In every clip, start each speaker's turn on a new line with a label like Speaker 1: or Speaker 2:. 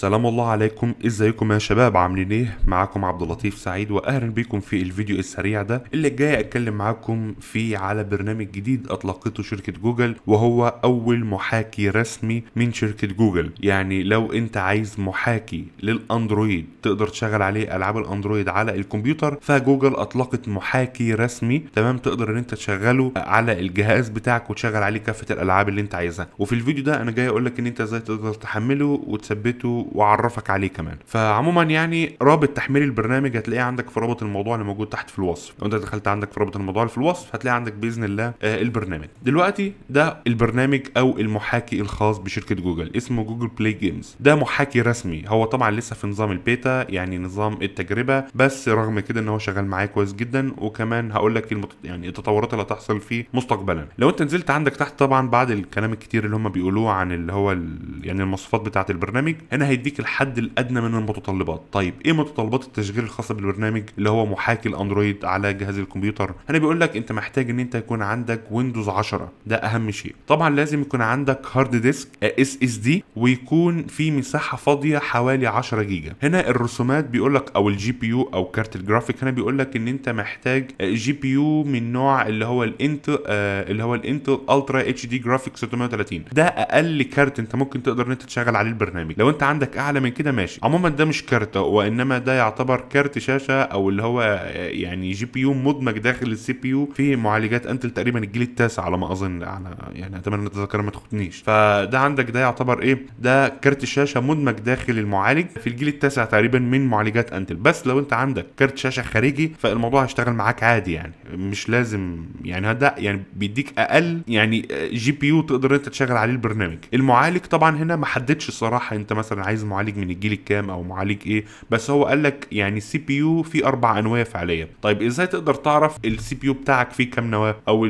Speaker 1: سلام الله عليكم ازيكم يا شباب عاملين ايه معاكم عبد اللطيف سعيد واهلا بيكم في الفيديو السريع ده اللي جاي اتكلم معاكم فيه على برنامج جديد اطلقته شركه جوجل وهو اول محاكي رسمي من شركه جوجل يعني لو انت عايز محاكي للاندرويد تقدر تشغل عليه العاب الاندرويد على الكمبيوتر فجوجل اطلقت محاكي رسمي تمام تقدر ان انت تشغله على الجهاز بتاعك وتشغل عليه كافه الالعاب اللي انت عايزها وفي الفيديو ده انا جاي اقول لك ان انت ازاي تقدر تحمله وتثبته واعرفك عليه كمان فعموما يعني رابط تحميل البرنامج هتلاقيه عندك في رابط الموضوع اللي موجود تحت في الوصف لو انت دخلت عندك في رابط الموضوع اللي في الوصف هتلاقي عندك باذن الله آه، البرنامج دلوقتي ده البرنامج او المحاكي الخاص بشركه جوجل اسمه جوجل بلاي جيمز ده محاكي رسمي هو طبعا لسه في نظام البيتا يعني نظام التجربه بس رغم كده ان هو شغال معايا كويس جدا وكمان هقول لك المت... يعني التطورات اللي هتحصل فيه مستقبلا لو انت نزلت عندك تحت طبعا بعد الكلام الكتير اللي هم بيقولوه عن اللي هو ال... يعني المواصفات بتاعه البرنامج هنا هي يديك الحد الادنى من المتطلبات طيب ايه متطلبات التشغيل الخاصه بالبرنامج اللي هو محاكي الاندرويد على جهاز الكمبيوتر هنا بيقول لك انت محتاج ان انت يكون عندك ويندوز 10 ده اهم شيء طبعا لازم يكون عندك هارد ديسك اس اس دي ويكون في مساحه فاضيه حوالي 10 جيجا هنا الرسومات بيقول لك او الجي بي يو او كارت الجرافيك هنا بيقول لك ان انت محتاج جي بي يو من نوع اللي هو الانتل آه اللي هو الانتل الترا اتش دي جرافيك 630 ده اقل كارت انت ممكن تقدر ان انت تشغل عليه البرنامج لو انت عندك عندك اعلى من كده ماشي عموما ده مش كارت وانما ده يعتبر كارت شاشه او اللي هو آه، يعني جي بي يو مدمج داخل السي بي يو في معالجات انتل تقريبا الجيل التاسع على ما اظن انا يعني اتمنى ان ما تخطنيش فده عندك ده يعتبر ايه ده كارت شاشه مدمج داخل المعالج في الجيل التاسع تقريبا من معالجات انتل بس لو انت عندك كارت شاشه خارجي فالموضوع هيشتغل معاك عادي يعني مش لازم يعني هذا يعني بيديك اقل يعني آه، جي بي يو تقدر انت تشغل عليه البرنامج المعالج طبعا هنا ما حددش الصراحه انت مثلا عايز عايز معالج من الجيل الكام او معالج ايه بس هو قال لك يعني السي بي يو فيه اربع انواع فعليا طيب ازاي تقدر تعرف السي بي يو بتاعك فيه كام نواه او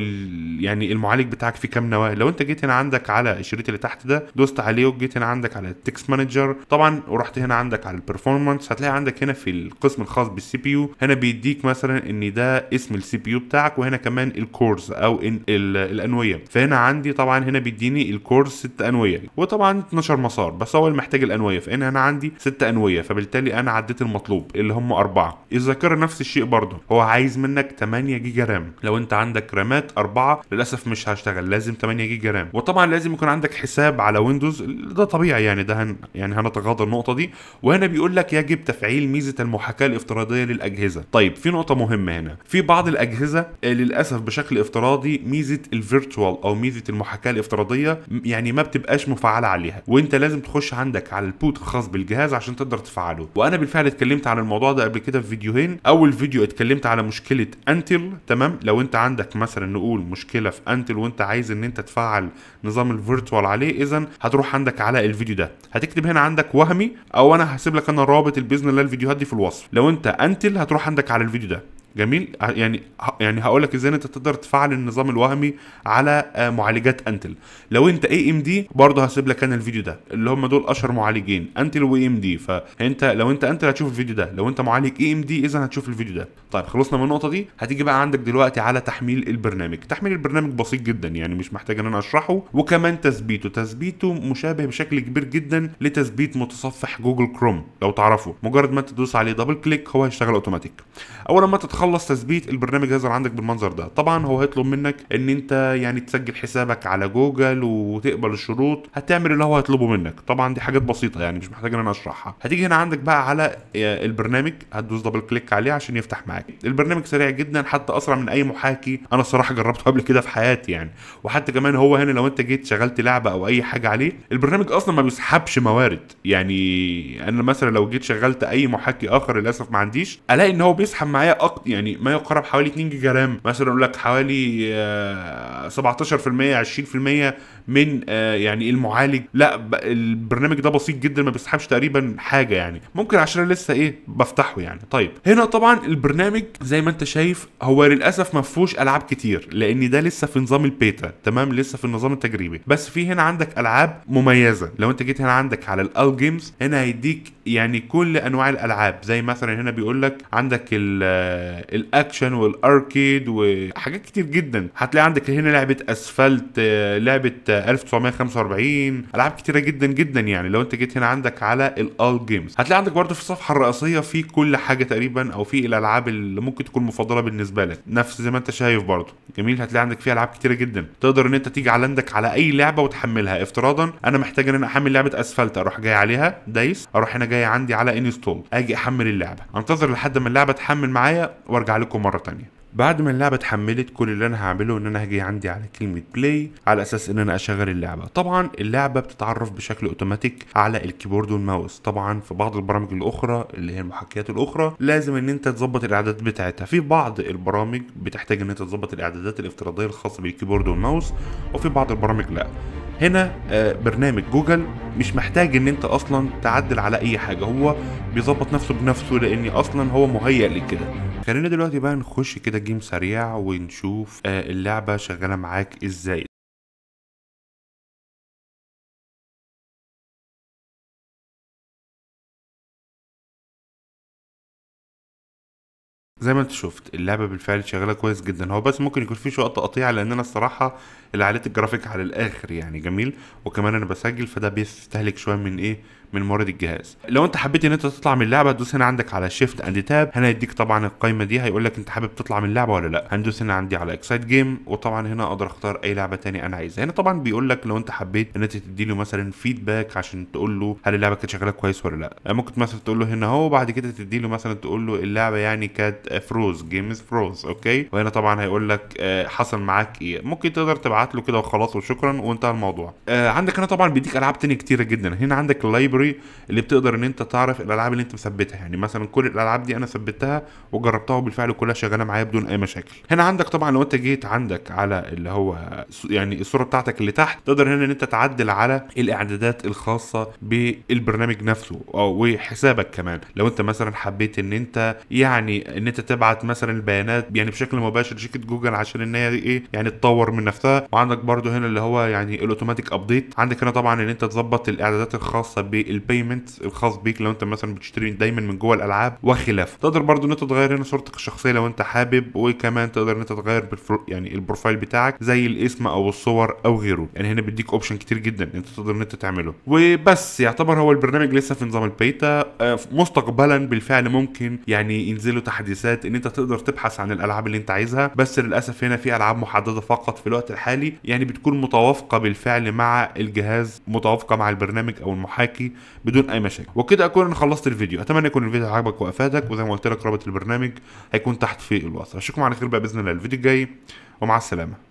Speaker 1: يعني المعالج بتاعك فيه كام نواه لو انت جيت هنا عندك على الشريط اللي تحت ده دوست عليه وجيت هنا عندك على التكست مانجر طبعا ورحت هنا عندك على البرفورمانس هتلاقي عندك هنا في القسم الخاص بالسي بي يو هنا بيديك مثلا ان ده اسم السي بي يو بتاعك وهنا كمان الكورز او إن الانويه فهنا عندي طبعا هنا بيديني الكورز ست انويه وطبعا 12 مسار بس هو محتاج الانويه انويه فان انا عندي ست انويه فبالتالي انا عديت المطلوب اللي هم اربعه الذاكره نفس الشيء برضه هو عايز منك 8 جيجا رام لو انت عندك رامات اربعه للاسف مش هشتغل لازم 8 جيجا رام وطبعا لازم يكون عندك حساب على ويندوز ده طبيعي يعني ده هن يعني هنتغاضى النقطه دي وهنا بيقول لك يجب تفعيل ميزه المحاكاه الافتراضيه للاجهزه طيب في نقطه مهمه هنا في بعض الاجهزه آه، للاسف بشكل افتراضي ميزه الفيرتوال او ميزه المحاكاه الافتراضيه يعني ما بتبقاش مفعله عليها وانت لازم تخش عندك على البوت الخاص بالجهاز عشان تقدر تفعله وانا بالفعل اتكلمت عن الموضوع ده قبل كده في فيديوهين اول فيديو اتكلمت على مشكله انتل تمام لو انت عندك مثلا نقول مشكله في انتل وانت عايز ان انت تفعل نظام الفيرتوال عليه اذا هتروح عندك على الفيديو ده هتكتب هنا عندك وهمي او انا هسيب لك انا رابط باذن الله الفيديوهات دي في الوصف لو انت انتل هتروح عندك على الفيديو ده جميل يعني يعني هقول لك ازاي انت تقدر تفعل النظام الوهمي على آه، معالجات انتل لو انت اي ام دي برضه هسيب لك انا الفيديو ده اللي هم دول اشهر معالجين انتل واي ام دي فانت لو انت انتل هتشوف الفيديو ده لو انت معالج اي ام دي اذا هتشوف الفيديو ده طيب خلصنا من النقطه دي هتيجي بقى عندك دلوقتي على تحميل البرنامج تحميل البرنامج بسيط جدا يعني مش محتاج ان انا اشرحه وكمان تثبيته تثبيته مشابه بشكل كبير جدا لتثبيت متصفح جوجل كروم لو تعرفه مجرد ما تدوس عليه دبل كليك هو هيشتغل اوتوماتيك اول ما تدخل تخلص تثبيت البرنامج هذا اللي عندك بالمنظر ده طبعا هو هيطلب منك ان انت يعني تسجل حسابك على جوجل وتقبل الشروط هتعمل اللي هو هيطلبه منك طبعا دي حاجات بسيطه يعني مش محتاج ان انا اشرحها هتيجي هنا عندك بقى على آه، البرنامج هتدوس دبل كليك عليه عشان يفتح معاك البرنامج سريع جدا حتى اسرع من اي محاكي انا الصراحه جربته قبل كده في حياتي يعني وحتى كمان هو هنا لو انت جيت شغلت لعبه او اي حاجه عليه البرنامج اصلا ما بيسحبش موارد يعني انا مثلا لو جيت شغلت اي محاكي اخر للاسف ما عنديش الاقي ان هو بيسحب معايا يعني ما يقارب حوالي 2 جيجا رام مثلا اقول لك حوالي 17% آه، 20% من آه، يعني المعالج لا البرنامج ده بسيط جدا ما بيسحبش تقريبا حاجه يعني ممكن عشان لسه ايه بفتحه يعني طيب هنا طبعا البرنامج زي ما انت شايف هو للاسف ما فيهوش العاب كتير لان ده لسه في نظام البيتا تمام لسه في النظام التجريبي بس في هنا عندك العاب مميزه لو انت جيت هنا عندك على الال جيمز هنا هيديك يعني كل انواع الالعاب زي مثلا هنا بيقول لك عندك ال آه، الاكشن والاركيد وحاجات كتير جدا هتلاقي عندك هنا لعبه اسفلت آه، لعبه 1945 آه، العاب كتيره جدا جدا يعني لو انت جيت هنا عندك على الال جيمز هتلاقي عندك برده في الصفحه الرئيسيه في كل حاجه تقريبا او في الالعاب اللي ممكن تكون مفضله بالنسبه لك نفس زي ما انت شايف برده جميل هتلاقي عندك فيها العاب كتيره جدا تقدر ان انت تيجي على عندك على اي لعبه وتحملها افتراضا انا محتاج ان انا احمل لعبه اسفلت اروح جاي عليها دايس اروح هنا جاي عندي على انستول اجي احمل اللعبه انتظر لحد ما اللعبه تحمل معايا وارجع لكم مره تانية بعد ما اللعبه اتحملت كل اللي انا هعمله ان انا هجي عندي على كلمه بلاي على اساس ان انا اشغل اللعبه طبعا اللعبه بتتعرف بشكل اوتوماتيك على الكيبورد والماوس طبعا في بعض البرامج الاخرى اللي هي المحاكيات الاخرى لازم ان انت تظبط الاعدادات بتاعتها في بعض البرامج بتحتاج ان انت تظبط الاعدادات الافتراضيه الخاصه بالكيبورد والماوس وفي بعض البرامج لا هنا آه، برنامج جوجل مش محتاج ان انت اصلا تعدل على اي حاجه هو بيظبط نفسه بنفسه لان اصلا هو مهيئ لكده خلينا دلوقتي بقى نخش كده جيم سريع ونشوف آه، اللعبة شغالة معاك ازاي زي ما انت شفت اللعبه بالفعل شغاله كويس جدا هو بس ممكن يكون في شويه تقطيع لان انا الصراحه اللي عليت الجرافيك على الاخر يعني جميل وكمان انا بسجل فده بيستهلك شويه من ايه من مورد الجهاز لو انت حبيت ان انت تطلع من اللعبه دوس هنا عندك على شيفت اند تاب هنا يديك طبعا القايمه دي هيقول لك انت حابب تطلع من اللعبه ولا لا هندوس هنا عندي على اكسايد جيم وطبعا هنا اقدر اختار اي لعبه تاني انا عايزها هنا طبعا بيقول لك لو انت حبيت ان انت تدي له مثلا فيدباك عشان تقول له هل اللعبه كانت شغاله كويس ولا لا يعني ممكن مثلا تقول له هنا اهو وبعد كده تدي له مثلا تقول له اللعبه يعني كانت فروز جيمز فروز اوكي وهنا طبعا هيقول لك آه، حصل معاك ايه ممكن تقدر تبعت له كده وخلاص وشكرا وانتهى الموضوع آه، عندك هنا طبعا بيديك العاب تانية كتيره جدا هنا عندك اللايبر الكاتيجوري اللي بتقدر ان انت تعرف الالعاب اللي انت مثبتها يعني مثلا كل الالعاب دي انا ثبتها وجربتها وبالفعل كلها شغاله معايا بدون اي مشاكل هنا عندك طبعا لو انت جيت عندك على اللي هو يعني الصوره بتاعتك اللي تحت تقدر هنا ان انت تعدل على الاعدادات الخاصه بالبرنامج نفسه او وحسابك كمان لو انت مثلا حبيت ان انت يعني ان انت تبعت مثلا البيانات يعني بشكل مباشر لشركه جوجل عشان ان هي ايه يعني تطور من نفسها وعندك برده هنا اللي هو يعني الاوتوماتيك ابديت عندك هنا طبعا ان انت تظبط الاعدادات الخاصه بال البيمنت الخاص بيك لو انت مثلا بتشتري دايما من جوه الالعاب وخلافه تقدر برضو ان انت تغير هنا صورتك الشخصيه لو انت حابب وكمان تقدر ان انت تغير يعني البروفايل بتاعك زي الاسم او الصور او غيره يعني هنا بيديك اوبشن كتير جدا انت تقدر ان انت تعمله وبس يعتبر هو البرنامج لسه في نظام البيتا آه، مستقبلا بالفعل ممكن يعني ينزلوا تحديثات ان انت تقدر تبحث عن الالعاب اللي انت عايزها بس للاسف هنا في العاب محدده فقط في الوقت الحالي يعني بتكون متوافقه بالفعل مع الجهاز متوافقه مع البرنامج او المحاكي بدون اي مشاكل وكده اكون انا خلصت الفيديو اتمنى يكون الفيديو عجبك وافادك وزي ما قلت لك رابط البرنامج هيكون تحت في الوصف اشوفكم على خير بقى باذن الله الفيديو الجاي ومع السلامه